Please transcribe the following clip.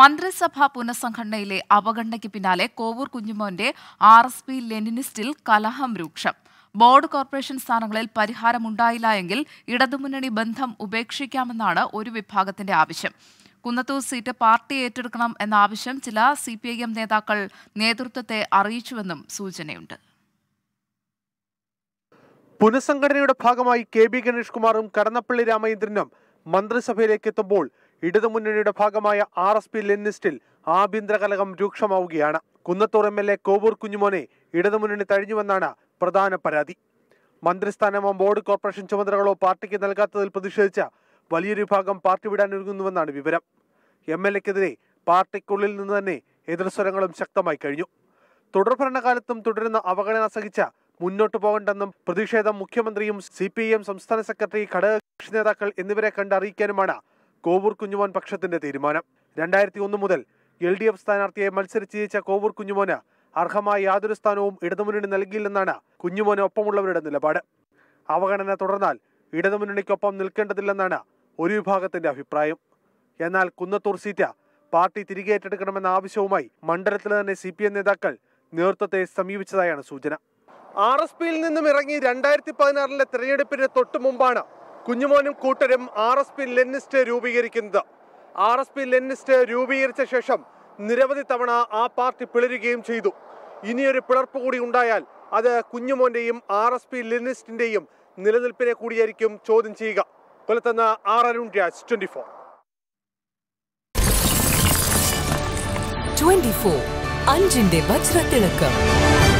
മന്ത്രിസഭാ പുനഃസംഘടനയിലെ അവഗണനയ്ക്ക് പിന്നാലെ കോവൂർ കുഞ്ഞുമോന്റെ ആർ എസ് പി ലെനിനിസ്റ്റിൽ കലഹം രൂക്ഷം ബോർഡ് കോർപ്പറേഷൻ സ്ഥാനങ്ങളിൽ പരിഹാരമുണ്ടായില്ല എങ്കിൽ ഇടതുമുന്നണി ബന്ധം ഉപേക്ഷിക്കാമെന്നാണ് ഒരു വിഭാഗത്തിന്റെ ആവശ്യം കുന്നത്തൂർ സീറ്റ് പാർട്ടി ഏറ്റെടുക്കണം എന്ന ആവശ്യം ചില സി പി ഐ എം നേതാക്കൾ നേതൃത്വത്തെ അറിയിച്ചുവെന്നും സൂചനയുണ്ട് പുനഃസംഘടനയുടെ ഭാഗമായി കെ ബി ഗണേഷ് കുമാറും കടന്നപ്പള്ളി രാമചന്ദ്രനും മന്ത്രിസഭയിലേക്ക് എത്തുമ്പോൾ ഇടതുമുന്നണിയുടെ ഭാഗമായ ആർ എസ് പി ലെന്നിസ്റ്റിൽ ആഭ്യന്തര കലകം രൂക്ഷമാവുകയാണ് Kunnathur M L A Kovoor കുഞ്ഞുമോനെ ഇടതുമുന്നണി തഴിഞ്ഞുവെന്നാണ് പ്രധാന പരാതി മന്ത്രിസ്ഥാനമോ ബോർഡ് കോർപ്പറേഷൻ ചുമതലകളോ പാർട്ടിക്ക് നൽകാത്തതിൽ പ്രതിഷേധിച്ച വലിയൊരു വിഭാഗം പാർട്ടി വിടാനൊരുങ്ങുന്നുവെന്നാണ് വിവരം എം എൽ എക്കെതിരെ പാർട്ടിക്കുള്ളിൽ നിന്ന് തന്നെ എതിർസ്വരങ്ങളും ശക്തമായി കഴിഞ്ഞു തുടർഭരണകാലത്തും തുടരുന്ന അവഗണന സഹിച്ച മുന്നോട്ടു പോകണ്ടെന്നും പ്രതിഷേധം മുഖ്യമന്ത്രിയും സി സംസ്ഥാന സെക്രട്ടറി ഘടകകക്ഷി നേതാക്കൾ എന്നിവരെ കണ്ടറിയിക്കാനുമാണ് കോവൂർ കുഞ്ഞുമോൻ പക്ഷത്തിന്റെ തീരുമാനം രണ്ടായിരത്തി ഒന്ന് മുതൽ എൽ ഡി എഫ് സ്ഥാനാർത്ഥിയെ മത്സരിച്ച് ജയിച്ച കോവൂർ കുഞ്ഞുമോന് അർഹമായ യാതൊരു സ്ഥാനവും ഇടതുമുന്നണി നൽകിയില്ലെന്നാണ് കുഞ്ഞുമോന് ഒപ്പമുള്ളവരുടെ നിലപാട് അവഗണന തുടർന്നാൽ ഇടതുമുന്നണിക്കൊപ്പം നിൽക്കേണ്ടതില്ലെന്നാണ് ഒരു വിഭാഗത്തിന്റെ അഭിപ്രായം എന്നാൽ കുന്നത്തൂർ സീറ്റ് പാർട്ടി തിരികെ ഏറ്റെടുക്കണമെന്ന ആവശ്യവുമായി മണ്ഡലത്തിലെ തന്നെ സി നേതാക്കൾ നേതൃത്വത്തെ സമീപിച്ചതായാണ് സൂചന ആർ എസ് പിയിൽ നിന്നും ഇറങ്ങി രണ്ടായിരത്തി പതിനാറിലെ തെരഞ്ഞെടുപ്പിന് തൊട്ടു മുമ്പാണ് കുഞ്ഞുമോനും കൂട്ടരും ആർ എസ് പി ലെന്നിസ്റ്റ് രൂപീകരിക്കുന്നത് ആർ എസ് പി ലെന്നിസ്റ്റ് രൂപീകരിച്ച ശേഷം നിരവധി തവണ ആ പാർട്ടി പിളരുകയും ചെയ്തു ഇനിയൊരു പിളർപ്പ് കൂടി ഉണ്ടായാൽ അത് കുഞ്ഞുമോന്റെയും ആർ എസ് പി ലെനിസ്റ്റിന്റെയും നിലനിൽപ്പിനെ കൂടിയായിരിക്കും ചോദ്യം ചെയ്യുക കൊല്ലത്തുനിന്ന് R Arun Raj twenty four twenty four അഞ്ചിന്റെ വജ്രത്തിളക്കം